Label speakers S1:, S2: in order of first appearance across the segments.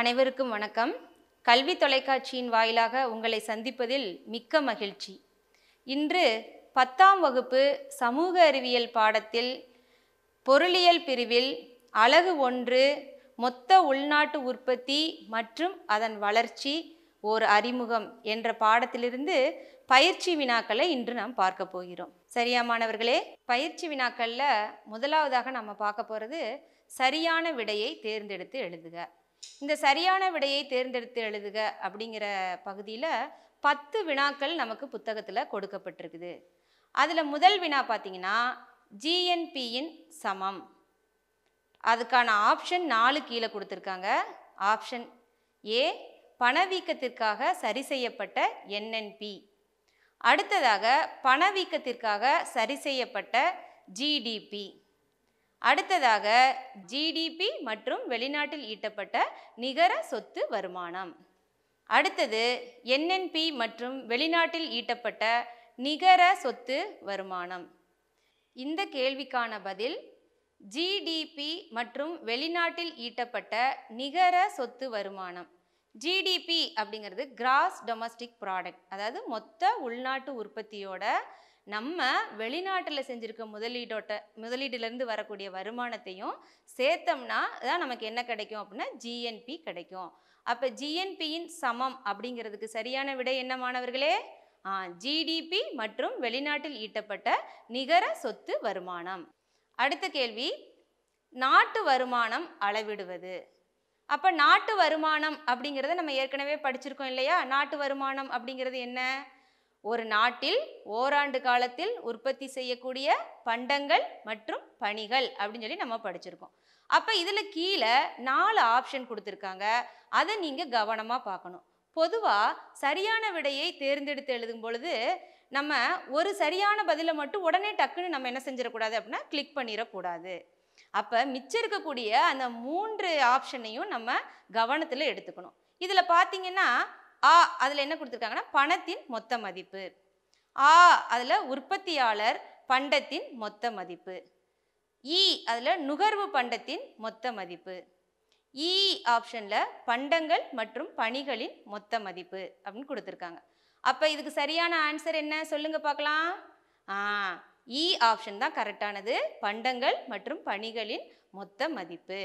S1: அனைவருக்கும் வணக்கம் கல்வி தொலைக்காட்சியின் வாயிலாக உங்களை சந்திப்பதில் மிக்க மகிழ்ச்சி இன்று பத்தாம் வகுப்பு சமூக அறிவியல் பாடத்தில் பொருளியல் பிரிவில் அலகு ஒன்று மொத்த உள்நாட்டு உற்பத்தி மற்றும் அதன் வளர்ச்சி ஓர் அறிமுகம் என்ற பாடத்திலிருந்து பயிற்சி வினாக்களை இன்று நாம் பார்க்க போகிறோம் சரியா மாணவர்களே பயிற்சி வினாக்களில் முதலாவதாக நம்ம பார்க்க போகிறது சரியான விடையை தேர்ந்தெடுத்து எழுதுக இந்த சரியான விடையை தேர்ந்தெடுத்து எழுதுக அப்படிங்கிற பகுதியில் பத்து வினாக்கள் நமக்கு புத்தகத்தில் கொடுக்கப்பட்டிருக்குது அதில் முதல் வினா பார்த்தீங்கன்னா ஜிஎன்பியின் சமம் அதுக்கான ஆப்ஷன் நாலு கீழே கொடுத்துருக்காங்க ஆப்ஷன் ஏ பணவீக்கத்திற்காக சரி செய்யப்பட்ட என்என்பி அடுத்ததாக பணவீக்கத்திற்காக சரி செய்யப்பட்ட ஜிடிபி அடுத்ததாக ஜிடிபி மற்றும் வெளிநாட்டில் ஈட்டப்பட்ட நிகர சொத்து வருமானம் அடுத்தது என்என்பி மற்றும் வெளிநாட்டில் ஈட்டப்பட்ட நிகர சொத்து வருமானம் இந்த கேள்விக்கான பதில் ஜிடிபி மற்றும் வெளிநாட்டில் ஈட்டப்பட்ட நிகர சொத்து வருமானம் ஜிடிபி அப்படிங்கிறது கிராஸ் டொமஸ்டிக் ப்ராடக்ட் அதாவது மொத்த உள்நாட்டு உற்பத்தியோட நம்ம வெளிநாட்டில் செஞ்சுருக்க முதலீடோட்ட முதலீட்டிலேருந்து வரக்கூடிய வருமானத்தையும் சேர்த்தோம்னா தான் நமக்கு என்ன கிடைக்கும் அப்படின்னா ஜிஎன்பி கிடைக்கும் அப்போ ஜிஎன்பியின் சமம் அப்படிங்கிறதுக்கு சரியான விடை என்ன மாணவர்களே ஜிடிபி மற்றும் வெளிநாட்டில் ஈட்டப்பட்ட நிகர சொத்து வருமானம் அடுத்த கேள்வி நாட்டு வருமானம் அளவிடுவது அப்போ நாட்டு வருமானம் அப்படிங்கிறத நம்ம ஏற்கனவே படிச்சிருக்கோம் இல்லையா நாட்டு வருமானம் அப்படிங்கிறது என்ன ஒரு நாட்டில் ஓராண்டு காலத்தில் உற்பத்தி செய்யக்கூடிய பண்டங்கள் மற்றும் பணிகள் அப்படின்னு சொல்லி நம்ம படிச்சிருக்கோம் அப்போ இதில் கீழே நாலு ஆப்ஷன் கொடுத்துருக்காங்க அதை நீங்கள் கவனமாக பார்க்கணும் பொதுவாக சரியான விடையை தேர்ந்தெடுத்து எழுதும் பொழுது நம்ம ஒரு சரியான பதிலை மட்டும் உடனே டக்குன்னு நம்ம என்ன செஞ்சிடக்கூடாது அப்படின்னா கிளிக் பண்ணிடக்கூடாது அப்போ மிச்சம் இருக்கக்கூடிய அந்த மூன்று ஆப்ஷனையும் நம்ம கவனத்தில் எடுத்துக்கணும் இதில் பார்த்தீங்கன்னா ஆ அதில் என்ன கொடுத்துருக்காங்கன்னா பணத்தின் மொத்த மதிப்பு ஆ அதில் உற்பத்தியாளர் பண்டத்தின் மொத்த மதிப்பு இ அதில் நுகர்வு பண்டத்தின் மொத்த மதிப்பு இ ஆப்ஷனில் பண்டங்கள் மற்றும் பணிகளின் மொத்த மதிப்பு அப்படின்னு கொடுத்துருக்காங்க அப்போ இதுக்கு சரியான ஆன்சர் என்ன சொல்லுங்கள் பார்க்கலாம் ஆ இ ஆப்ஷன் தான் கரெக்டானது பண்டங்கள் மற்றும் பணிகளின் மொத்த மதிப்பு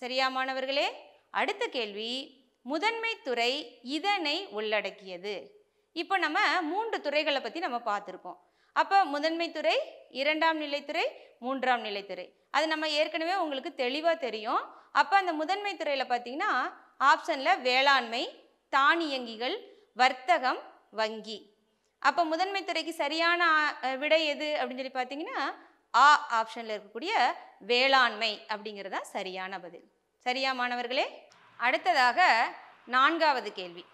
S1: சரியா மாணவர்களே அடுத்த கேள்வி முதன்மை துறை இதனை உள்ளடக்கியது இப்போ நம்ம மூன்று துறைகளை பற்றி நம்ம பார்த்துருக்கோம் அப்போ முதன்மை துறை இரண்டாம் நிலைத்துறை மூன்றாம் நிலைத்துறை அது நம்ம ஏற்கனவே உங்களுக்கு தெளிவாக தெரியும் அப்போ அந்த முதன்மை துறையில் பார்த்தீங்கன்னா ஆப்ஷனில் வேளாண்மை தானியங்கிகள் வர்த்தகம் வங்கி அப்போ முதன்மை துறைக்கு சரியான விடை எது அப்படின்னு சொல்லி பார்த்தீங்கன்னா ஆ ஆப்ஷனில் இருக்கக்கூடிய வேளாண்மை அப்படிங்கிறது தான் சரியான பதில் சரியா மாணவர்களே அடுத்ததாக நான்காவது கேள்வி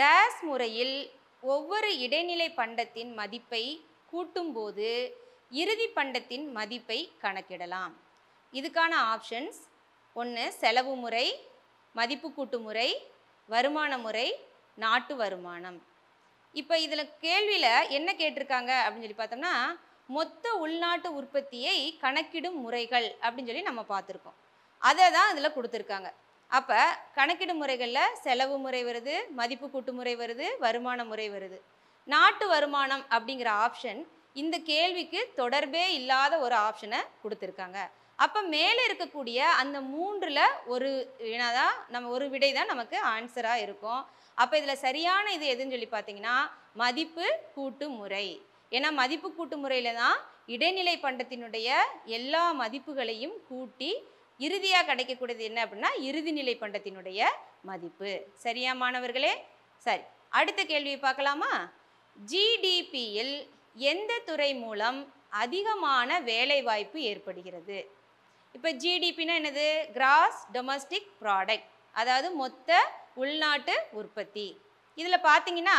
S1: டேஸ் முறையில் ஒவ்வொரு இடைநிலை பண்டத்தின் மதிப்பை கூட்டும்போது இறுதி பண்டத்தின் மதிப்பை கணக்கிடலாம் இதுக்கான ஆப்ஷன்ஸ் ஒன்று செலவு முறை மதிப்பு கூட்டு முறை வருமான முறை நாட்டு வருமானம் இப்போ இதில் கேள்வியில் என்ன கேட்டிருக்காங்க அப்படின்னு சொல்லி பார்த்தோம்னா மொத்த உள்நாட்டு உற்பத்தியை கணக்கிடும் முறைகள் அப்படின்னு சொல்லி நம்ம பார்த்துருக்கோம் அதை தான் இதில் கொடுத்துருக்காங்க அப்போ கணக்கிடும் முறைகளில் செலவு முறை வருது மதிப்பு கூட்டு முறை வருது வருமான முறை வருது நாட்டு வருமானம் அப்படிங்கிற ஆப்ஷன் இந்த கேள்விக்கு தொடர்பே இல்லாத ஒரு ஆப்ஷனை கொடுத்துருக்காங்க அப்போ மேலே இருக்கக்கூடிய அந்த மூன்றில் ஒரு வினா நம்ம ஒரு விடை தான் நமக்கு ஆன்சராக இருக்கும் அப்போ இதில் சரியான இது எதுன்னு சொல்லி பார்த்தீங்கன்னா மதிப்பு கூட்டு முறை ஏன்னா மதிப்பு கூட்டு முறையில் தான் இடைநிலை பண்டத்தினுடைய எல்லா மதிப்புகளையும் கூட்டி இறுதியாக கிடைக்கக்கூடியது என்ன அப்படின்னா இறுதிநிலை பண்டத்தினுடைய மதிப்பு சரியா மாணவர்களே சரி அடுத்த கேள்வி பார்க்கலாமா ஜிடிபியில் எந்த துறை மூலம் அதிகமான வேலைவாய்ப்பு ஏற்படுகிறது இப்போ ஜிடிபினா என்னது கிராஸ் டொமஸ்டிக் ப்ராடக்ட் அதாவது மொத்த உள்நாட்டு உற்பத்தி இதில் பார்த்தீங்கன்னா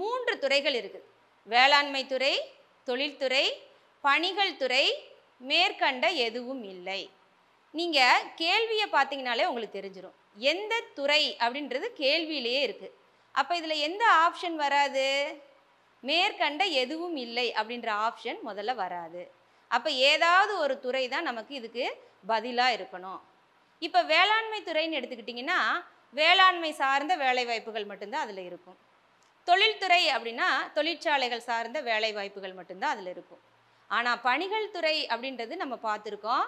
S1: மூன்று துறைகள் இருக்குது வேளாண்மை துறை தொழில்துறை பணிகள் துறை மேற்கண்ட எதுவும் இல்லை நீங்கள் கேள்வியை பார்த்தீங்கனாலே உங்களுக்கு தெரிஞ்சிடும் எந்த துறை அப்படின்றது கேள்வியிலேயே இருக்குது அப்போ இதில் எந்த ஆப்ஷன் வராது மேற்கண்ட எதுவும் இல்லை அப்படின்ற ஆப்ஷன் முதல்ல வராது அப்போ ஏதாவது ஒரு துறை தான் நமக்கு இதுக்கு பதிலாக இருக்கணும் இப்போ வேளாண்மை துறைன்னு எடுத்துக்கிட்டிங்கன்னா வேளாண்மை சார்ந்த வேலைவாய்ப்புகள் மட்டும்தான் அதில் இருக்கும் தொழில்துறை அப்படின்னா தொழிற்சாலைகள் சார்ந்த வேலைவாய்ப்புகள் மட்டும்தான் அதில் இருக்கும் ஆனால் பணிகள் துறை அப்படின்றது நம்ம பார்த்துருக்கோம்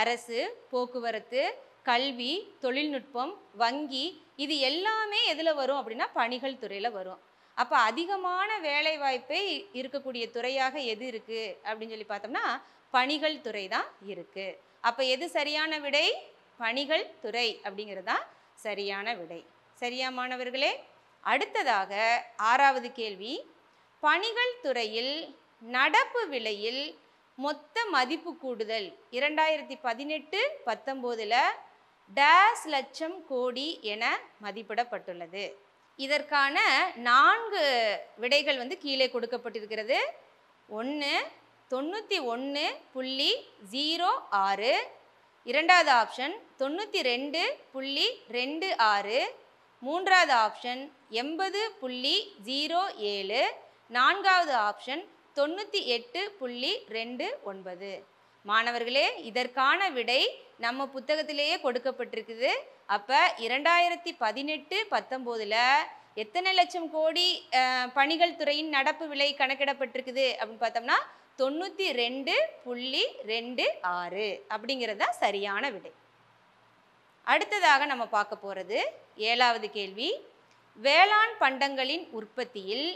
S1: அரசு போக்குவரத்து கல்வி தொழில்நுட்பம் வங்கி இது எல்லாமே எதில் வரும் அப்படின்னா பணிகள் துறையில் வரும் அப்போ அதிகமான வேலை வாய்ப்பை இருக்கக்கூடிய துறையாக எது இருக்குது அப்படின்னு சொல்லி பார்த்தோம்னா பணிகள் துறை தான் இருக்குது அப்போ எது சரியான விடை பணிகள் துறை அப்படிங்கிறது தான் சரியான விடை சரியா மாணவர்களே அடுத்ததாக ஆறாவது கேள்வி பணிகள் துறையில் நடப்பு விலையில் மொத்த மதிப்பு கூடுதல் இரண்டாயிரத்தி பதினெட்டு பத்தொம்போதில் டேஸ் லட்சம் கோடி என மதிப்பிடப்பட்டுள்ளது இதற்கான நான்கு விடைகள் வந்து கீழே கொடுக்கப்பட்டிருக்கிறது ஒன்று தொண்ணூற்றி ஒன்று புள்ளி ஜீரோ ஆறு இரண்டாவது ஆப்ஷன் தொண்ணூற்றி ரெண்டு புள்ளி ரெண்டு ஆறு மூன்றாவது ஆப்ஷன் எண்பது புள்ளி ஜீரோ ஏழு நான்காவது ஆப்ஷன் தொண்ணூற்றி எட்டு புள்ளி ரெண்டு ஒன்பது மாணவர்களே இதற்கான விடை நம்ம புத்தகத்திலேயே கொடுக்கப்பட்டிருக்குது அப்போ இரண்டாயிரத்தி பதினெட்டு பத்தொம்போதில் எத்தனை லட்சம் கோடி பணிகள் துறையின் நடப்பு விலை கணக்கிடப்பட்டிருக்குது அப்படின்னு பார்த்தோம்னா தொண்ணூற்றி ரெண்டு புள்ளி ரெண்டு ஆறு அப்படிங்கிறது தான் சரியான விடை அடுத்ததாக நம்ம பார்க்க போகிறது ஏழாவது கேள்வி வேளாண் பண்டங்களின் உற்பத்தியில்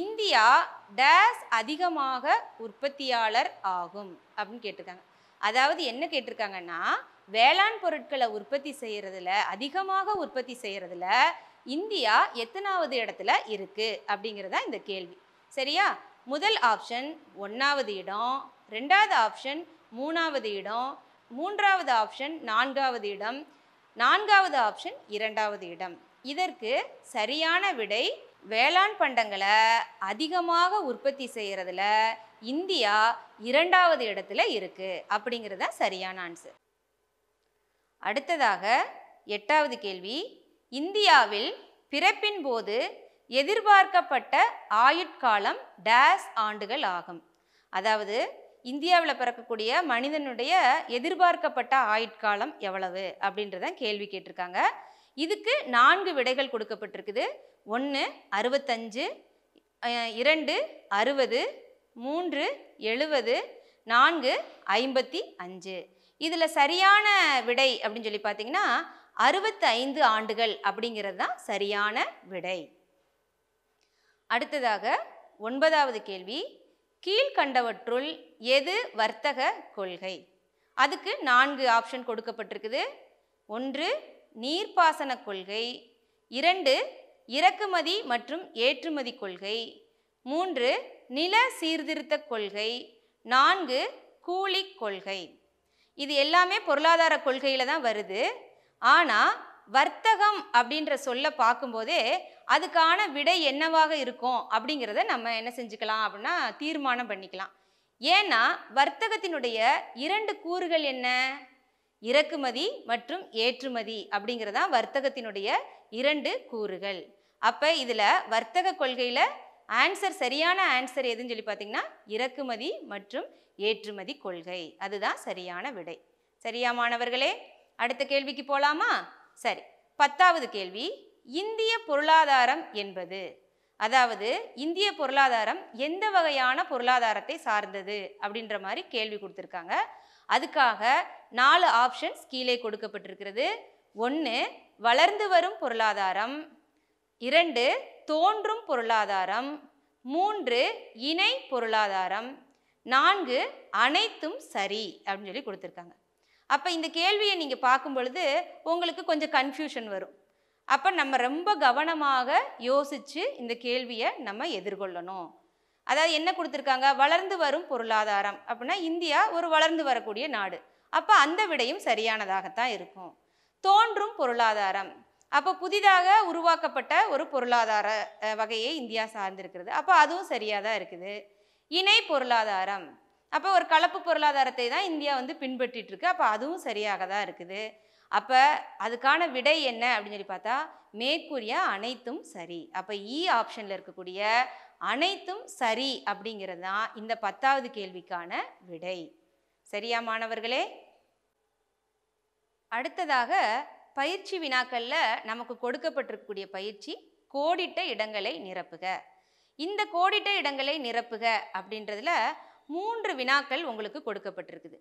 S1: இந்தியா டேஸ் அதிகமாக உற்பத்தியாளர் ஆகும் அப்படின்னு கேட்டிருக்காங்க அதாவது என்ன கேட்டிருக்காங்கன்னா வேளாண் பொருட்களை உற்பத்தி செய்கிறதுல அதிகமாக உற்பத்தி செய்கிறதுல இந்தியா எத்தனாவது இடத்துல இருக்குது அப்படிங்கிறதா இந்த கேள்வி சரியா முதல் ஆப்ஷன் ஒன்றாவது இடம் ரெண்டாவது ஆப்ஷன் மூணாவது இடம் மூன்றாவது ஆப்ஷன் நான்காவது இடம் நான்காவது ஆப்ஷன் இரண்டாவது இடம் இதற்கு சரியான விடை வேளாண் பண்டங்களை அதிகமாக உற்பத்தி செய்கிறதுல இந்தியா இரண்டாவது இடத்துல இருக்குது அப்படிங்கிறது தான் சரியான ஆன்சர் அடுத்ததாக எட்டாவது கேள்வி இந்தியாவில் பிறப்பின் போது எதிர்பார்க்கப்பட்ட ஆயுட்காலம் டேஸ் ஆண்டுகள் ஆகும் அதாவது இந்தியாவில் பிறக்கக்கூடிய மனிதனுடைய எதிர்பார்க்கப்பட்ட ஆயுட்காலம் எவ்வளவு அப்படின்றத கேள்வி கேட்டிருக்காங்க இதுக்கு நான்கு விடைகள் கொடுக்கப்பட்டிருக்குது ஒன்று அறுபத்தஞ்சு இரண்டு அறுபது மூன்று எழுபது நான்கு ஐம்பத்தி அஞ்சு இதில் சரியான விடை அப்படின்னு சொல்லி பார்த்தீங்கன்னா அறுபத்தி ஐந்து ஆண்டுகள் அப்படிங்கிறது தான் சரியான விடை அடுத்ததாக ஒன்பதாவது கேள்வி கீழ்கண்டவற்றுள் எது வர்த்தக கொள்கை அதுக்கு நான்கு ஆப்ஷன் கொடுக்கப்பட்டிருக்குது ஒன்று நீர்ப்பாசன கொள்கை இரண்டு இறக்குமதி மற்றும் ஏற்றுமதி கொள்கை மூன்று நில சீர்திருத்த கொள்கை நான்கு கூலி கொள்கை இது எல்லாமே பொருளாதார கொள்கையில் தான் வருது ஆனால் வர்த்தகம் அப்படின்ற சொல்ல பார்க்கும்போதே அதுக்கான விடை என்னவாக இருக்கும் அப்படிங்கிறத நம்ம என்ன செஞ்சுக்கலாம் அப்படின்னா தீர்மானம் பண்ணிக்கலாம் ஏன்னா வர்த்தகத்தினுடைய இரண்டு கூறுகள் என்ன இறக்குமதி மற்றும் ஏற்றுமதி அப்படிங்கிறதான் வர்த்தகத்தினுடைய இரண்டு கூறுகள் அப்போ இதில் வர்த்தக கொள்கையில் ஆன்சர் சரியான ஆன்சர் எதுன்னு சொல்லி பார்த்தீங்கன்னா இறக்குமதி மற்றும் ஏற்றுமதி கொள்கை அதுதான் சரியான விடை சரியா மாணவர்களே அடுத்த கேள்விக்கு போகலாமா சரி பத்தாவது கேள்வி இந்திய பொருளாதாரம் என்பது அதாவது இந்திய பொருளாதாரம் எந்த வகையான பொருளாதாரத்தை சார்ந்தது அப்படின்ற மாதிரி கேள்வி கொடுத்துருக்காங்க அதுக்காக நாலு ஆப்ஷன்ஸ் கீழே கொடுக்கப்பட்டிருக்கிறது ஒன்று வளர்ந்து வரும் பொருளாதாரம் இரண்டு தோன்றும் பொருளாதாரம் மூன்று இணை பொருளாதாரம் நான்கு அனைத்தும் சரி அப்படின்னு சொல்லி கொடுத்துருக்காங்க அப்போ இந்த கேள்வியை நீங்கள் பார்க்கும் பொழுது உங்களுக்கு கொஞ்சம் கன்ஃபியூஷன் வரும் அப்போ நம்ம ரொம்ப கவனமாக யோசித்து இந்த கேள்வியை நம்ம எதிர்கொள்ளணும் அதாவது என்ன கொடுத்துருக்காங்க வளர்ந்து வரும் பொருளாதாரம் அப்படின்னா இந்தியா ஒரு வளர்ந்து வரக்கூடிய நாடு அப்போ அந்த விடையும் சரியானதாகத்தான் இருக்கும் தோன்றும் பொருளாதாரம் அப்போ புதிதாக உருவாக்கப்பட்ட ஒரு பொருளாதார வகையை இந்தியா சார்ந்திருக்கிறது அப்போ அதுவும் சரியாக தான் இருக்குது இணை பொருளாதாரம் அப்போ ஒரு கலப்பு பொருளாதாரத்தை தான் இந்தியா வந்து பின்பற்றிட்டு இருக்கு அப்போ அதுவும் சரியாக தான் இருக்குது அப்போ அதுக்கான விடை என்ன அப்படின்னு சொல்லி பார்த்தா மேற்கூறிய அனைத்தும் சரி அப்போ இ e ஆப்ஷனில் இருக்கக்கூடிய அனைத்தும் சரி அப்படிங்கிறது தான் இந்த பத்தாவது கேள்விக்கான விடை சரியா மாணவர்களே அடுத்ததாக பயிற்சி வினாக்களில் நமக்கு கொடுக்கப்பட்டிருக்கக்கூடிய பயிற்சி கோடிட்ட இடங்களை நிரப்புக இந்த கோடிட்ட இடங்களை நிரப்புக அப்படின்றதுல மூன்று வினாக்கள் உங்களுக்கு கொடுக்கப்பட்டிருக்குது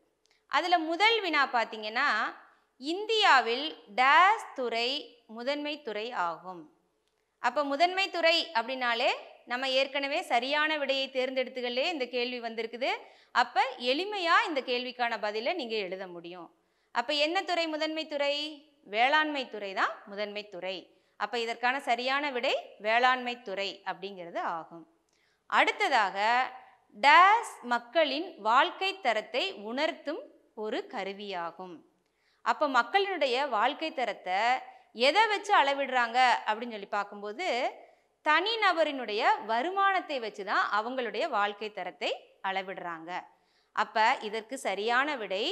S1: அதில் முதல் வினா பார்த்தீங்கன்னா இந்தியாவில் டேஸ் துறை முதன்மை துறை ஆகும் அப்போ முதன்மை துறை அப்படின்னாலே நம்ம ஏற்கனவே சரியான விடையை தேர்ந்தெடுத்துகளே இந்த கேள்வி வந்திருக்குது அப்போ எளிமையாக இந்த கேள்விக்கான பதிலை நீங்கள் எழுத முடியும் அப்போ என்ன துறை முதன்மை துறை வேளாண்மை துறை தான் முதன்மை துறை அப்போ இதற்கான சரியான விடை வேளாண்மை துறை அப்படிங்கிறது ஆகும் அடுத்ததாக டேஸ் மக்களின் வாழ்க்கை தரத்தை உணர்த்தும் ஒரு கருவியாகும் அப்போ மக்களினுடைய வாழ்க்கை தரத்தை எதை வச்சு அளவிடுறாங்க அப்படின்னு சொல்லி பார்க்கும்போது தனிநபரினுடைய வருமானத்தை வச்சு தான் அவங்களுடைய வாழ்க்கை தரத்தை அளவிடுறாங்க அப்போ இதற்கு சரியான விடை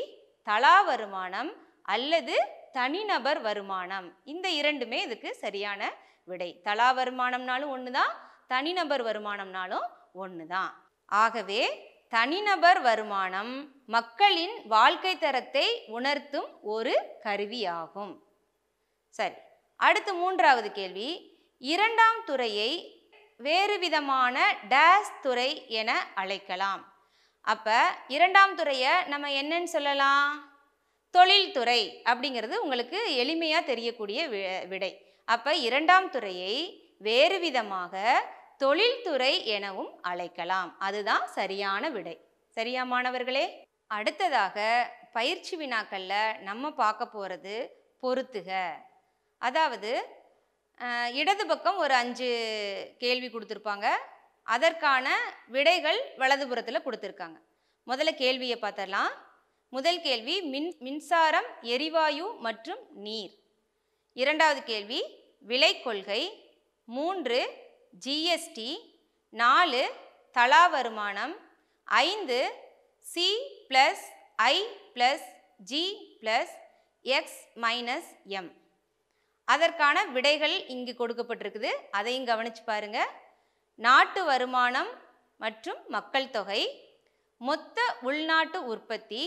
S1: தலா வருமானம் அல்லது தனிநபர் வருமானம் இந்த இரண்டுமே இதுக்கு சரியான விடை தலா வருமானம்னாலும் ஒன்று தான் தனிநபர் வருமானம்னாலும் ஒன்று தான் ஆகவே தனிநபர் வருமானம் மக்களின் வாழ்க்கை தரத்தை உணர்த்தும் ஒரு கருவியாகும் சரி அடுத்து மூன்றாவது கேள்வி இரண்டாம் துறையை வேறு விதமான டேஸ் துறை என அழைக்கலாம் அப்போ இரண்டாம் துறையை நம்ம என்னன்னு சொல்லலாம் தொழில்துறை அப்படிங்கிறது உங்களுக்கு எளிமையாக தெரியக்கூடிய விடை அப்போ இரண்டாம் துறையை வேறு விதமாக தொழில்துறை எனவும் அழைக்கலாம் அதுதான் சரியான விடை சரியா மாணவர்களே அடுத்ததாக பயிற்சி வினாக்களில் நம்ம பார்க்க போகிறது பொறுத்துக அதாவது இடது பக்கம் ஒரு அஞ்சு கேள்வி கொடுத்துருப்பாங்க அதற்கான விடைகள் வலதுபுறத்தில் கொடுத்துருக்காங்க முதல்ல கேள்வியை பார்த்தரலாம் முதல் கேள்வி மின் மின்சாரம் எரிவாயு மற்றும் நீர் இரண்டாவது கேள்வி விலை கொள்கை மூன்று ஜிஎஸ்டி நாலு தலா வருமானம் ஐந்து C plus I plus G plus X minus M அதற்கான விடைகள் இங்கு கொடுக்கப்பட்டிருக்குது அதையும் கவனித்து பாருங்கள் நாட்டு வருமானம் மற்றும் மக்கள் தொகை மொத்த உள்நாட்டு உற்பத்தி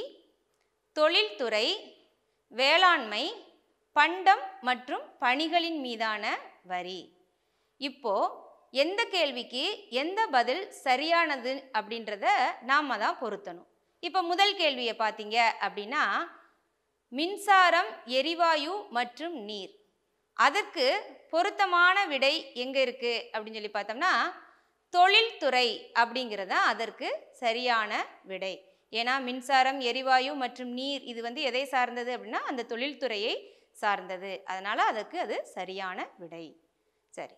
S1: தொழில்துறை வேளாண்மை பண்டம் மற்றும் பணிகளின் மீதான வரி இப்போ எந்த கேள்விக்கு எந்த பதில் சரியானது அப்படின்றத நாம் தான் பொருத்தணும் இப்போ முதல் கேள்வியை பார்த்தீங்க அப்படின்னா மின்சாரம் எரிவாயு மற்றும் நீர் அதற்கு பொருத்தமான விடை எங்கே இருக்குது அப்படின்னு சொல்லி பார்த்தோம்னா தொழில்துறை அப்படிங்கிறது தான் அதற்கு சரியான விடை ஏன்னா மின்சாரம் எரிவாயு மற்றும் நீர் இது வந்து எதை சார்ந்தது அப்படின்னா அந்த தொழில்துறையை சார்ந்தது அதனால் அதுக்கு அது சரியான விடை சரி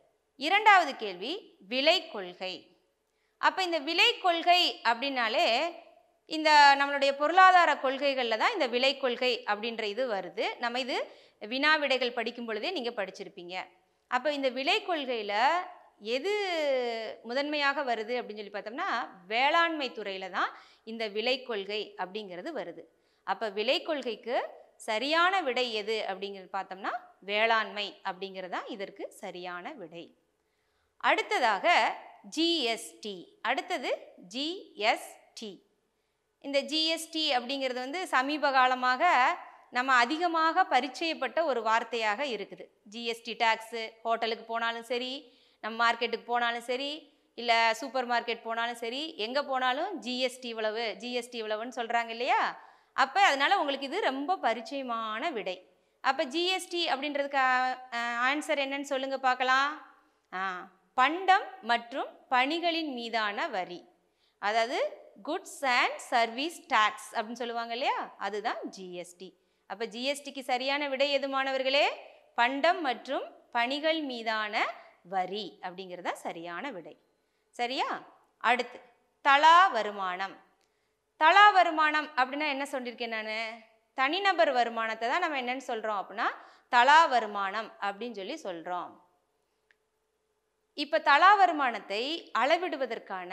S1: இரண்டாவது கேள்வி விலை கொள்கை அப்போ இந்த விலை கொள்கை அப்படின்னாலே இந்த நம்மளுடைய பொருளாதார கொள்கைகளில் தான் இந்த விலை கொள்கை அப்படின்ற இது வருது நம்ம இது வினா விடைகள் படிக்கும் பொழுதே நீங்கள் படிச்சிருப்பீங்க அப்போ இந்த விலை கொள்கையில் எது முதன்மையாக வருது அப்படின்னு சொல்லி பார்த்தோம்னா வேளாண்மை துறையில் தான் இந்த விலை கொள்கை அப்படிங்கிறது வருது அப்போ விலை கொள்கைக்கு சரியான விடை எது அப்படிங்கிறது பார்த்தோம்னா வேளாண்மை அப்படிங்கிறது தான் இதற்கு சரியான விடை அடுத்ததாக ஜிஎஸ்டி அடுத்தது ஜிஎஸ்டி இந்த ஜிஎஸ்டி அப்படிங்கிறது வந்து சமீப காலமாக நம்ம அதிகமாக பரிச்சயப்பட்ட ஒரு வார்த்தையாக இருக்குது ஜிஎஸ்டி டேக்ஸு ஹோட்டலுக்கு போனாலும் சரி நம்ம மார்க்கெட்டுக்கு போனாலும் சரி இல்லை சூப்பர் மார்க்கெட் போனாலும் சரி எங்கே போனாலும் ஜிஎஸ்டி இவ்வளவு ஜிஎஸ்டி இவ்வளவுன்னு சொல்கிறாங்க இல்லையா அப்போ அதனால் உங்களுக்கு இது ரொம்ப பரிச்சயமான விடை அப்போ ஜிஎஸ்டி அப்படின்றதுக்கு ஆன்சர் என்னன்னு சொல்லுங்கள் பார்க்கலாம் பண்டம் மற்றும் பணிகளின் மீதான வரி அதாவது குட்ஸ் அண்ட் சர்வீஸ் டேக்ஸ் அப்படின்னு சொல்லுவாங்க இல்லையா அதுதான் ஜிஎஸ்டி அப்போ ஜிஎஸ்டிக்கு சரியான விடை எது மாணவர்களே பண்டம் மற்றும் பணிகள் மீதான வரி அப்படிங்கிறதா சரியான விடை சரியா அடுத்து தலா வருமானம் தலா வருமானம் அப்படின்னா என்ன சொல்லியிருக்கேன் நான் தனிநபர் வருமானத்தை தான் நம்ம என்னன்னு சொல்கிறோம் அப்படின்னா தலா வருமானம் அப்படின்னு சொல்லி சொல்கிறோம் இப்போ தலா வருமானத்தை அளவிடுவதற்கான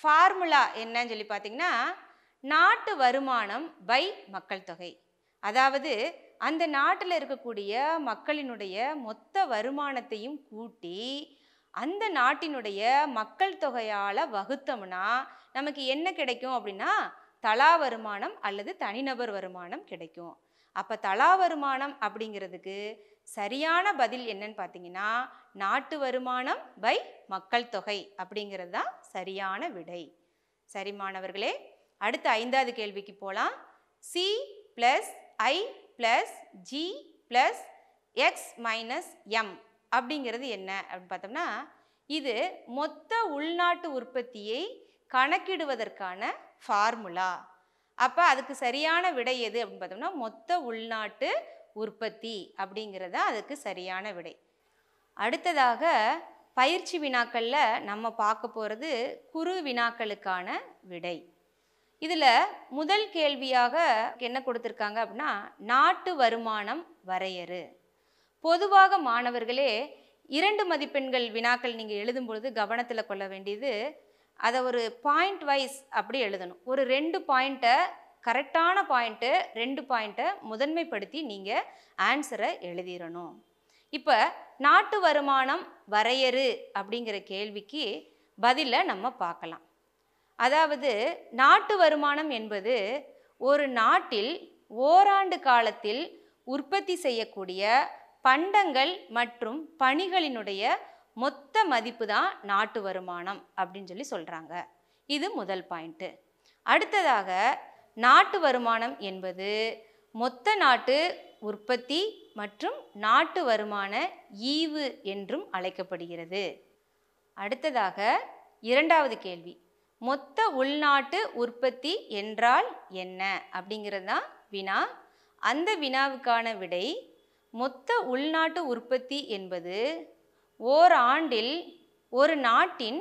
S1: ஃபார்முலா என்னன்னு சொல்லி பார்த்தீங்கன்னா நாட்டு வருமானம் பை மக்கள் தொகை அதாவது அந்த நாட்டில் இருக்கக்கூடிய மக்களினுடைய மொத்த வருமானத்தையும் கூட்டி அந்த நாட்டினுடைய மக்கள் தொகையால் வகுத்தோம்னா நமக்கு என்ன கிடைக்கும் அப்படின்னா தலா வருமானம் அல்லது தனிநபர் வருமானம் கிடைக்கும் அப்போ தலா வருமானம் அப்படிங்கிறதுக்கு சரியான பதில் என்னன்னு பார்த்தீங்கன்னா நாட்டு வருமானம் பை மக்கள் தொகை அப்படிங்கிறது தான் சரியான விடை சரி மாணவர்களே அடுத்த ஐந்தாவது கேள்விக்கு போகலாம் C plus I plus G plus X minus M அப்படிங்கிறது என்ன அப்படின்னு பார்த்தோம்னா இது மொத்த உள்நாட்டு உற்பத்தியை கணக்கிடுவதற்கான ஃபார்முலா அப்போ அதுக்கு சரியான விடை எது அப்படின்னு பார்த்தோம்னா மொத்த உள்நாட்டு உற்பத்தி அப்படிங்கிறது அதுக்கு சரியான விடை அடுத்ததாக பயிற்சி வினாக்களில் நம்ம பார்க்க போகிறது குறு வினாக்களுக்கான விடை இதில் முதல் கேள்வியாக என்ன கொடுத்துருக்காங்க அப்படின்னா நாட்டு வருமானம் வரையறு பொதுவாக மாணவர்களே இரண்டு மதிப்பெண்கள் வினாக்கள் நீங்கள் எழுதும் பொழுது கவனத்தில் கொள்ள வேண்டியது அதை ஒரு பாயிண்ட் வைஸ் அப்படி எழுதணும் ஒரு ரெண்டு பாயிண்ட்டை கரெக்டான பாயிண்ட்டு ரெண்டு பாயிண்ட்டை முதன்மைப்படுத்தி நீங்கள் ஆன்சரை எழுதிடணும் இப்போ நாட்டு வருமானம் வரையறு அப்படிங்கிற கேள்விக்கு பதிலை நம்ம பார்க்கலாம் அதாவது நாட்டு வருமானம் என்பது ஒரு நாட்டில் ஓராண்டு காலத்தில் உற்பத்தி செய்யக்கூடிய பண்டங்கள் மற்றும் பணிகளினுடைய மொத்த மதிப்பு தான் நாட்டு வருமானம் அப்படின்னு சொல்லி சொல்கிறாங்க இது முதல் பாயிண்ட்டு அடுத்ததாக நாட்டு வருமானம் என்பது மொத்த நாட்டு உற்பத்தி மற்றும் நாட்டு வருமான ஈவு என்றும் அழைக்கப்படுகிறது அடுத்ததாக இரண்டாவது கேள்வி மொத்த உள்நாட்டு உற்பத்தி என்றால் என்ன அப்படிங்கிறது தான் வினா அந்த வினாவுக்கான விடை மொத்த உள்நாட்டு உற்பத்தி என்பது ஓர் ஆண்டில் ஒரு நாட்டின்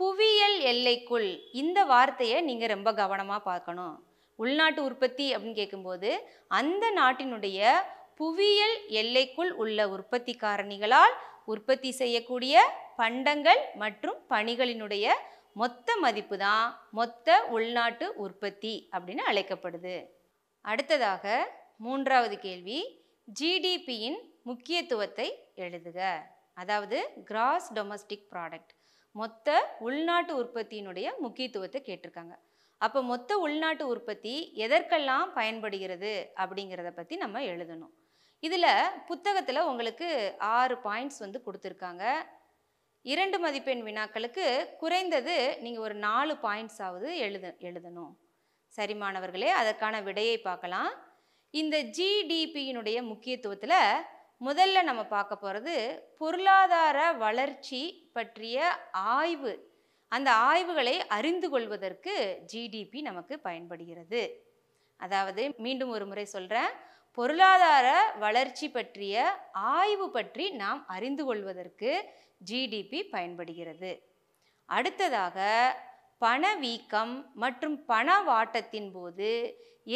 S1: புவியியல் எல்லைக்குள் இந்த வார்த்தையை நீங்கள் ரொம்ப கவனமாக பார்க்கணும் உள்நாட்டு உற்பத்தி அப்படின்னு கேட்கும்போது அந்த நாட்டினுடைய புவியியல் எல்லைக்குள் உள்ள உற்பத்தி காரணிகளால் உற்பத்தி செய்யக்கூடிய பண்டங்கள் மற்றும் பணிகளினுடைய மொத்த மதிப்பு தான் மொத்த உள்நாட்டு உற்பத்தி அப்படின்னு அழைக்கப்படுது அடுத்ததாக மூன்றாவது கேள்வி ஜிடிபியின் முக்கியத்துவத்தை எழுதுக அதாவது கிராஸ் டொமஸ்டிக் ப்ராடக்ட் மொத்த உள்நாட்டு உற்பத்தியினுடைய முக்கியத்துவத்தை கேட்டிருக்காங்க அப்போ மொத்த உள்நாட்டு உற்பத்தி எதற்கெல்லாம் பயன்படுகிறது அப்படிங்கிறத பற்றி நம்ம எழுதணும் இதில் புத்தகத்தில் உங்களுக்கு ஆறு பாயிண்ட்ஸ் வந்து கொடுத்துருக்காங்க இரண்டு மதிப்பெண் வினாக்களுக்கு குறைந்தது நீங்கள் ஒரு நாலு பாயிண்ட்ஸாவது எழுத எழுதணும் சரி மாணவர்களே அதற்கான விடையை பார்க்கலாம் இந்த ஜிடிபியினுடைய முக்கியத்துவத்தில் முதல்ல நம்ம பார்க்க போகிறது பொருளாதார வளர்ச்சி பற்றிய ஆய்வு அந்த ஆய்வுகளை அறிந்து கொள்வதற்கு ஜிடிபி நமக்கு பயன்படுகிறது அதாவது மீண்டும் ஒரு முறை சொல்கிறேன் பொருளாதார வளர்ச்சி பற்றிய ஆய்வு பற்றி நாம் அறிந்து கொள்வதற்கு ஜிடிபி பயன்படுகிறது அடுத்ததாக பணவீக்கம் மற்றும் பணவாட்டத்தின் போது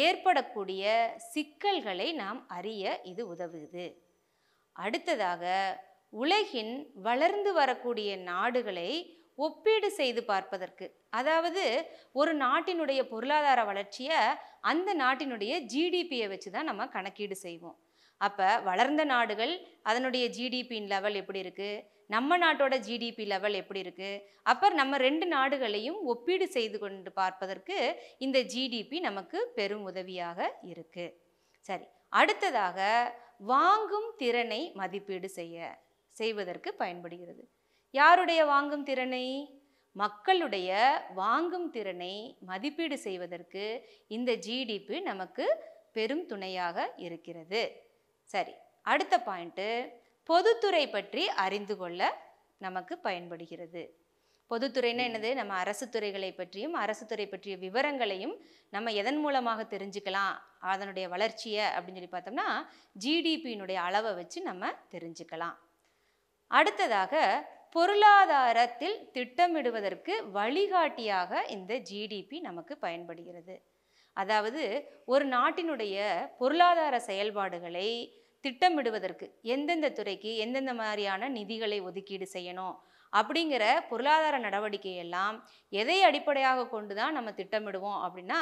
S1: ஏற்படக்கூடிய சிக்கல்களை நாம் அறிய இது உதவுது அடுத்ததாக உலகின் வளர்ந்து வரக்கூடிய நாடுகளை ஒப்பீடு செய்து பார்ப்பதற்கு அதாவது ஒரு நாட்டினுடைய பொருளாதார வளர்ச்சியை அந்த நாட்டினுடைய ஜிடிபியை வச்சு தான் நம்ம கணக்கீடு செய்வோம் அப்போ வளர்ந்த நாடுகள் அதனுடைய ஜிடிபியின் லெவல் எப்படி இருக்குது நம்ம நாட்டோட ஜிடிபி லெவல் எப்படி இருக்குது அப்போ நம்ம ரெண்டு நாடுகளையும் ஒப்பீடு செய்து கொண்டு பார்ப்பதற்கு இந்த ஜிடிபி நமக்கு பெரும் உதவியாக இருக்குது சரி அடுத்ததாக வாங்கும் திறனை மதிப்பீடு செய்ய செய்வதற்கு பயன்படுகிறது யாருடைய வாங்கும் திறனை மக்களுடைய வாங்கும் திறனை மதிப்பீடு செய்வதற்கு இந்த ஜிடிபி நமக்கு பெரும் துணையாக இருக்கிறது சரி அடுத்த பாயிண்ட்டு பொதுத்துறை பற்றி அறிந்து கொள்ள நமக்கு பயன்படுகிறது பொதுத்துறைன்னா என்னது நம்ம அரசு துறைகளை பற்றியும் அரசு துறை பற்றிய விவரங்களையும் நம்ம எதன் மூலமாக தெரிஞ்சுக்கலாம் அதனுடைய வளர்ச்சியை அப்படின்னு சொல்லி பார்த்தோம்னா ஜிடிபியினுடைய அளவை வச்சு நம்ம தெரிஞ்சுக்கலாம் அடுத்ததாக பொருளாதாரத்தில் திட்டமிடுவதற்கு வழிகாட்டியாக இந்த ஜிடிபி நமக்கு பயன்படுகிறது அதாவது ஒரு நாட்டினுடைய பொருளாதார செயல்பாடுகளை திட்டமிடுவதற்கு எந்தெந்த துறைக்கு எந்தெந்த மாதிரியான நிதிகளை ஒதுக்கீடு செய்யணும் அப்படிங்கிற பொருளாதார நடவடிக்கையெல்லாம் எதை அடிப்படையாக கொண்டு தான் நம்ம திட்டமிடுவோம் அப்படின்னா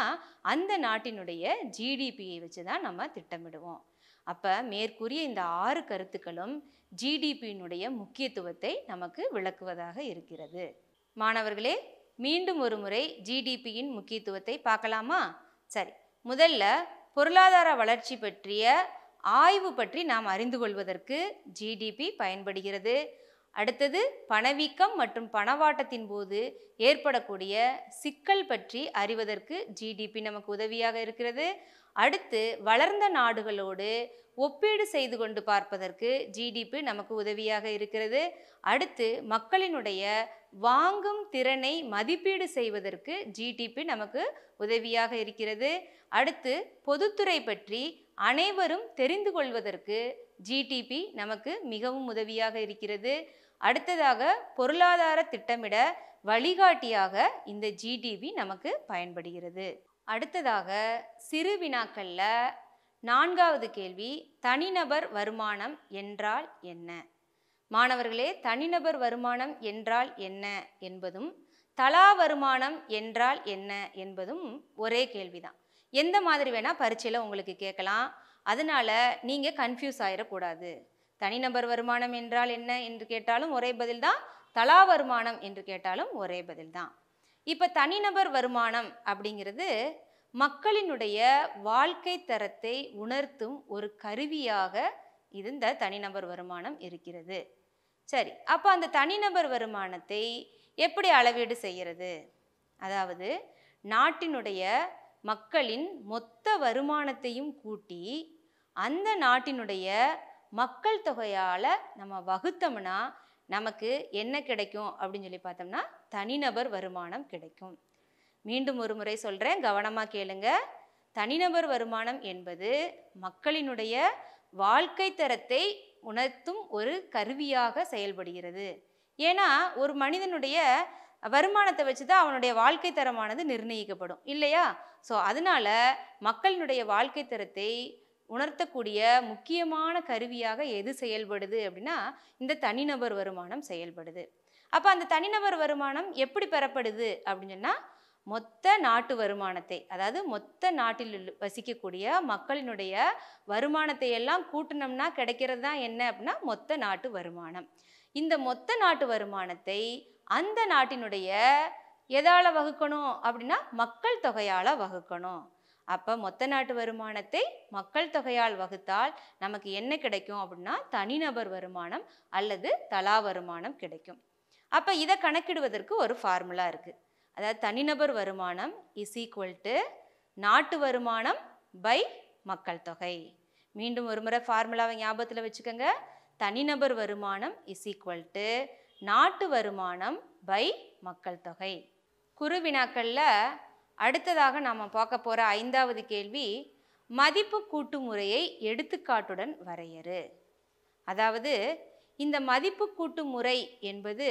S1: அந்த நாட்டினுடைய ஜிடிபியை வச்சு தான் நம்ம திட்டமிடுவோம் அப்போ மேற்கூறிய இந்த ஆறு கருத்துக்களும் ஜிடிபியினுடைய முக்கியத்துவத்தை நமக்கு விளக்குவதாக இருக்கிறது மாணவர்களே மீண்டும் ஒரு முறை ஜிடிபியின் முக்கியத்துவத்தை பார்க்கலாமா சரி முதல்ல பொருளாதார வளர்ச்சி பற்றிய ஆய்வு பற்றி நாம் அறிந்து கொள்வதற்கு ஜிடிபி பயன்படுகிறது அடுத்தது பணவீக்கம் மற்றும் பணவாட்டத்தின் போது ஏற்படக்கூடிய சிக்கல் பற்றி அறிவதற்கு ஜிடிபி நமக்கு உதவியாக இருக்கிறது அடுத்து வளர்ந்த நாடுகளோடு ஒப்பீடு செய்து கொண்டு பார்ப்பதற்கு ஜிடிபி நமக்கு உதவியாக இருக்கிறது அடுத்து மக்களினுடைய வாங்கும் திறனை மதிப்பீடு செய்வதற்கு ஜிடிபி நமக்கு உதவியாக இருக்கிறது அடுத்து பொதுத்துறை பற்றி அனைவரும் தெரிந்து கொள்வதற்கு ஜிடிபி நமக்கு மிகவும் உதவியாக இருக்கிறது அடுத்ததாக பொருளாதார திட்டமிட வழிகாட்டியாக இந்த ஜிடிபி நமக்கு பயன்படுகிறது அடுத்ததாக சிறு வினாக்களில் நான்காவது கேள்வி தனிநபர் வருமானம் என்றால் என்ன மாணவர்களே தனிநபர் வருமானம் என்றால் என்ன என்பதும் தலா வருமானம் என்றால் என்ன என்பதும் ஒரே கேள்விதான் எந்த மாதிரி வேணால் பரீட்சையில் உங்களுக்கு கேட்கலாம் அதனால் நீங்கள் கன்ஃபியூஸ் ஆகிடக்கூடாது தனிநபர் வருமானம் என்றால் என்ன என்று கேட்டாலும் ஒரே பதில் தான் தலா வருமானம் என்று கேட்டாலும் ஒரே பதில் தான் இப்போ தனிநபர் வருமானம் அப்படிங்கிறது மக்களினுடைய வாழ்க்கை தரத்தை உணர்த்தும் ஒரு கருவியாக இருந்த தனிநபர் வருமானம் இருக்கிறது சரி அப்போ அந்த தனிநபர் வருமானத்தை எப்படி அளவீடு செய்கிறது அதாவது நாட்டினுடைய மக்களின் மொத்த வருமானத்தையும் கூட்டி அந்த நாட்டினுடைய மக்கள் தொகையால் நம்ம வகுத்தோம்னா நமக்கு என்ன கிடைக்கும் அப்படின்னு சொல்லி பார்த்தோம்னா தனிநபர் வருமானம் கிடைக்கும் மீண்டும் ஒரு முறை சொல்கிறேன் கவனமாக கேளுங்க தனிநபர் வருமானம் என்பது மக்களினுடைய வாழ்க்கை தரத்தை உணர்த்தும் ஒரு கருவியாக செயல்படுகிறது ஏன்னா ஒரு மனிதனுடைய வருமானத்தை வச்சு தான் அவனுடைய வாழ்க்கை தரமானது நிர்ணயிக்கப்படும் இல்லையா ஸோ அதனால் மக்களினுடைய வாழ்க்கை தரத்தை உணர்த்தக்கூடிய முக்கியமான கருவியாக எது செயல்படுது அப்படின்னா இந்த தனிநபர் வருமானம் செயல்படுது அப்போ அந்த தனிநபர் வருமானம் எப்படி பெறப்படுது அப்படின்னு சொன்னால் மொத்த நாட்டு வருமானத்தை அதாவது மொத்த நாட்டில் வசிக்கக்கூடிய மக்களினுடைய வருமானத்தை எல்லாம் கூட்டினோம்னா கிடைக்கிறது தான் என்ன அப்படின்னா மொத்த நாட்டு வருமானம் இந்த மொத்த நாட்டு வருமானத்தை அந்த நாட்டினுடைய எதால் வகுக்கணும் அப்படின்னா மக்கள் தொகையால் வகுக்கணும் அப்போ மொத்த நாட்டு வருமானத்தை மக்கள் தொகையால் வகுத்தால் நமக்கு என்ன கிடைக்கும் அப்படின்னா தனிநபர் வருமானம் அல்லது தலா வருமானம் கிடைக்கும் அப்போ இதை கணக்கிடுவதற்கு ஒரு ஃபார்முலா இருக்குது அதாவது தனிநபர் வருமானம் இஸ் ஈக்குவல் டு நாட்டு வருமானம் பை மக்கள் தொகை மீண்டும் ஒரு முறை ஃபார்முலாவை ஞாபகத்தில் வச்சுக்கோங்க தனிநபர் வருமானம் இஸ் ஈக்குவல் டு நாட்டு வருமானம் பை மக்கள் தொகை குருவினாக்களில் அடுத்ததாக நாம் பார்க்க போகிற ஐந்தாவது கேள்வி மதிப்பு கூட்டு முறையை எடுத்துக்காட்டுடன் வரையறு அதாவது இந்த மதிப்பு கூட்டு முறை என்பது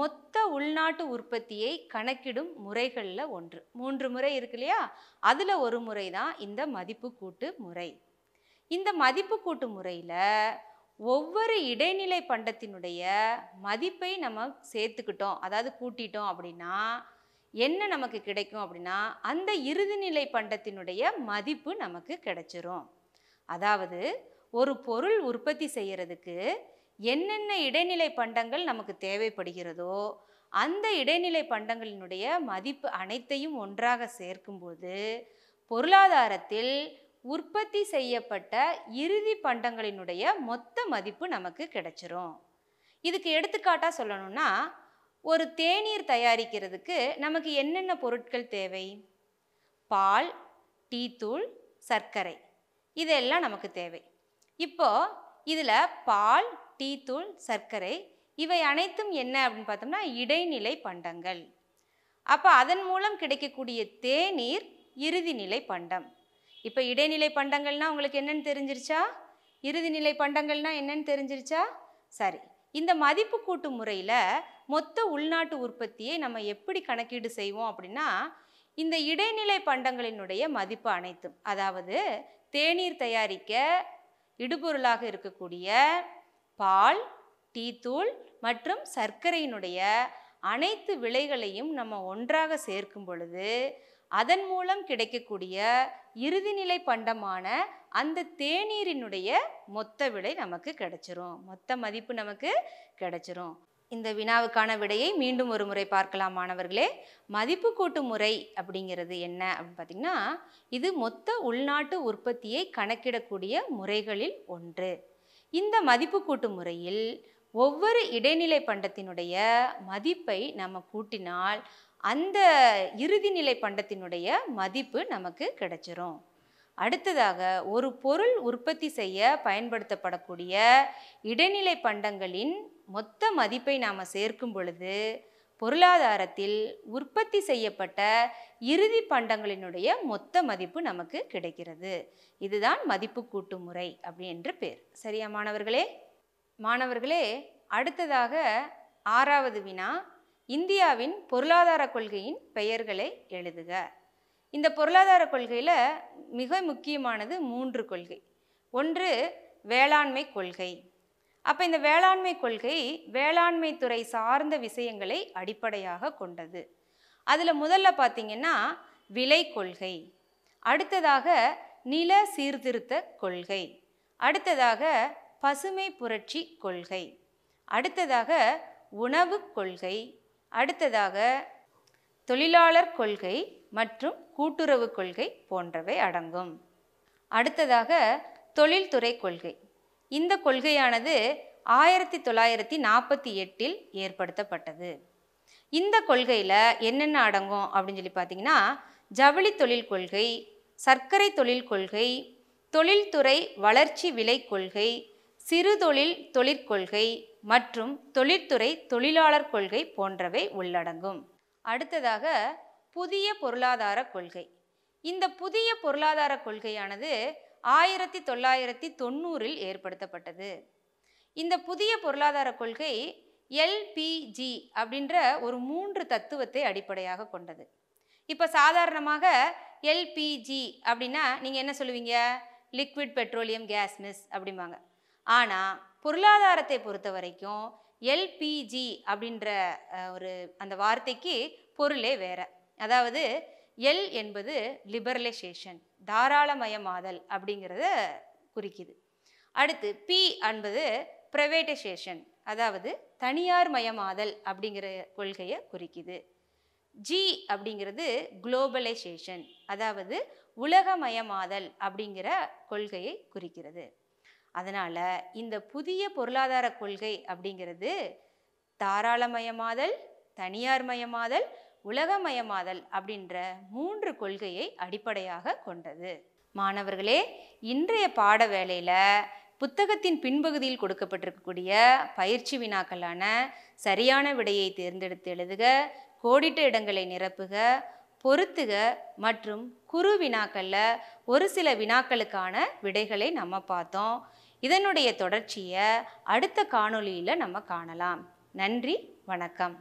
S1: மொத்த உள்நாட்டு உற்பத்தியை கணக்கிடும் முறைகளில் ஒன்று மூன்று முறை இருக்கு இல்லையா அதில் ஒரு முறை தான் இந்த மதிப்பு கூட்டு முறை இந்த மதிப்பு கூட்டு முறையில் ஒவ்வொரு இடைநிலை பண்டத்தினுடைய மதிப்பை நம்ம சேர்த்துக்கிட்டோம் அதாவது கூட்டிட்டோம் அப்படின்னா என்ன நமக்கு கிடைக்கும் அப்படின்னா அந்த இறுதிநிலை பண்டத்தினுடைய மதிப்பு நமக்கு கிடைச்சிரும் அதாவது ஒரு பொருள் உற்பத்தி செய்கிறதுக்கு என்னென்ன இடைநிலை பண்டங்கள் நமக்கு தேவைப்படுகிறதோ அந்த இடைநிலை பண்டங்களினுடைய மதிப்பு அனைத்தையும் ஒன்றாக சேர்க்கும்போது பொருளாதாரத்தில் உற்பத்தி செய்யப்பட்ட இறுதி பண்டங்களினுடைய மொத்த மதிப்பு நமக்கு கிடைச்சிரும் இதுக்கு எடுத்துக்காட்டாக சொல்லணும்னா ஒரு தேநீர் தயாரிக்கிறதுக்கு நமக்கு என்னென்ன பொருட்கள் தேவை பால் டீத்தூள் சர்க்கரை இதெல்லாம் நமக்கு தேவை இப்போது இதில் பால் டீத்தூள் சர்க்கரை இவை அனைத்தும் என்ன அப்படின்னு பார்த்தோம்னா இடைநிலை பண்டங்கள் அப்போ அதன் மூலம் கிடைக்கக்கூடிய தேநீர் இறுதிநிலை பண்டம் இப்போ இடைநிலை பண்டங்கள்னால் உங்களுக்கு என்னென்னு தெரிஞ்சிருச்சா இறுதிநிலை பண்டங்கள்னால் என்னென்னு தெரிஞ்சிருச்சா சரி இந்த மதிப்பு கூட்டு முறையில் மொத்த உள்நாட்டு உற்பத்தியை நம்ம எப்படி கணக்கீடு செய்வோம் அப்படின்னா இந்த இடைநிலை பண்டங்களினுடைய மதிப்பு அனைத்தும் அதாவது தேநீர் தயாரிக்க இடுபொருளாக இருக்கக்கூடிய பால் டீத்தூள் மற்றும் சர்க்கரையினுடைய அனைத்து விலைகளையும் நம்ம ஒன்றாக சேர்க்கும் பொழுது அதன் மூலம் கிடைக்கக்கூடிய இறுதிநிலை பண்டமான அந்த தேநீரினுடைய மொத்த விடை நமக்கு கிடைச்சிரும் மொத்த மதிப்பு நமக்கு கிடைச்சிரும் இந்த வினாவுக்கான விடையை மீண்டும் ஒரு முறை பார்க்கலாம் மாணவர்களே மதிப்பு கூட்டு முறை அப்படிங்கிறது என்ன அப்படின்னு பார்த்திங்கன்னா இது மொத்த உள்நாட்டு உற்பத்தியை கணக்கிடக்கூடிய முறைகளில் ஒன்று இந்த மதிப்பு கூட்டு முறையில் ஒவ்வொரு இடைநிலை பண்டத்தினுடைய மதிப்பை நம்ம கூட்டினால் அந்த இறுதி நிலை பண்டத்தினுடைய மதிப்பு நமக்கு கிடைச்சிரும் அடுத்ததாக ஒரு பொருள் உற்பத்தி செய்ய பயன்படுத்தப்படக்கூடிய இடைநிலை பண்டங்களின் மொத்த மதிப்பை நாம் சேர்க்கும் பொழுது பொருளாதாரத்தில் உற்பத்தி செய்யப்பட்ட இறுதி பண்டங்களினுடைய மொத்த மதிப்பு நமக்கு கிடைக்கிறது இதுதான் மதிப்பு கூட்டு முறை அப்படின்ற பேர் சரியா மாணவர்களே மாணவர்களே அடுத்ததாக ஆறாவது வினா இந்தியாவின் பொருளாதார கொள்கையின் பெயர்களை எழுதுக இந்த பொருளாதார கொள்கையில் மிக முக்கியமானது மூன்று கொள்கை ஒன்று வேளாண்மை கொள்கை அப்போ இந்த வேளாண்மை கொள்கை வேளாண்மை துறை சார்ந்த விஷயங்களை அடிப்படையாக கொண்டது அதில் முதல்ல பார்த்திங்கன்னா விலை கொள்கை அடுத்ததாக நில சீர்திருத்த கொள்கை அடுத்ததாக பசுமை புரட்சி கொள்கை அடுத்ததாக உணவு கொள்கை அடுத்ததாக தொழிலாளர் கொள்கை மற்றும் கூட்டுறவு கொள்கை போன்றவை அடங்கும் அடுத்ததாக தொழில்துறை கொள்கை இந்த கொள்கையானது ஆயிரத்தி தொள்ளாயிரத்தி நாற்பத்தி எட்டில் ஏற்படுத்தப்பட்டது இந்த கொள்கையில் என்னென்ன அடங்கும் அப்படின்னு சொல்லி பார்த்தீங்கன்னா ஜவுளி தொழில் கொள்கை சர்க்கரை தொழில் கொள்கை தொழில்துறை வளர்ச்சி விலை கொள்கை சிறுதொழில் தொழிற்கொள்கை மற்றும் தொழிற்துறை தொழிலாளர் கொள்கை போன்றவை உள்ளடங்கும் அடுத்ததாக புதிய பொருளாதார கொள்கை இந்த புதிய பொருளாதார கொள்கையானது ஆயிரத்தி தொள்ளாயிரத்தி தொண்ணூறில் ஏற்படுத்தப்பட்டது இந்த புதிய பொருளாதார கொள்கை எல்பிஜி அப்படின்ற ஒரு மூன்று தத்துவத்தை அடிப்படையாக கொண்டது இப்போ சாதாரணமாக எல்பிஜி அப்படின்னா நீங்கள் என்ன சொல்லுவீங்க லிக்விட் பெட்ரோலியம் கேஸ் மிஸ் அப்படிம்பாங்க ஆனால் பொருளாதாரத்தை பொறுத்த வரைக்கும் எல்பிஜி அப்படின்ற ஒரு அந்த வார்த்தைக்கு பொருளே வேற அதாவது எல் என்பது லிபரலைசேஷன் தாராளமயமாதல் அப்படிங்கிறத குறிக்குது அடுத்து பி என்பது ப்ரைவேட்டைசேஷன் அதாவது தனியார் மயமாதல் அப்படிங்கிற கொள்கையை குறிக்குது ஜி அப்படிங்கிறது குளோபலைசேஷன் அதாவது உலகமயமாதல் அப்படிங்கிற கொள்கையை குறிக்கிறது அதனால் இந்த புதிய பொருளாதார கொள்கை அப்படிங்கிறது தாராளமயமாதல் தனியார் மயமாதல் உலகமயமாதல் அப்படின்ற மூன்று கொள்கையை அடிப்படையாக கொண்டது மாணவர்களே இன்றைய பாட வேளையில் புத்தகத்தின் பின்பகுதியில் கொடுக்கப்பட்டிருக்கக்கூடிய பயிற்சி வினாக்களான சரியான விடையை தேர்ந்தெடுத்து எழுதுக கோடிட்ட இடங்களை நிரப்புக பொருத்துக மற்றும் குறு வினாக்களில் ஒரு சில வினாக்களுக்கான விடைகளை நம்ம பார்த்தோம் இதனுடைய தொடர்ச்சியை அடுத்த காணொளியில் நம்ம காணலாம் நன்றி வணக்கம்